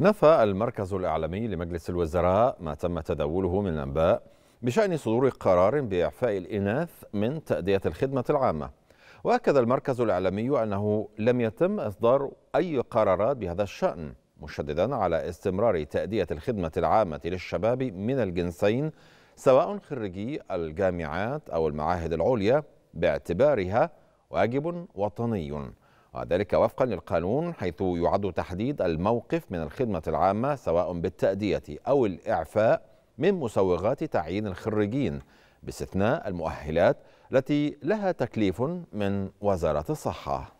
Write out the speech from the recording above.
نفى المركز الإعلامي لمجلس الوزراء ما تم تداوله من أنباء بشأن صدور قرار بإعفاء الإناث من تأدية الخدمة العامة وأكد المركز الإعلامي أنه لم يتم إصدار أي قرارات بهذا الشأن مشددا على استمرار تأدية الخدمة العامة للشباب من الجنسين سواء خريجي الجامعات أو المعاهد العليا باعتبارها واجب وطني وذلك وفقا للقانون حيث يعد تحديد الموقف من الخدمة العامة سواء بالتأدية أو الإعفاء من مسوغات تعيين الخريجين باستثناء المؤهلات التي لها تكليف من وزارة الصحة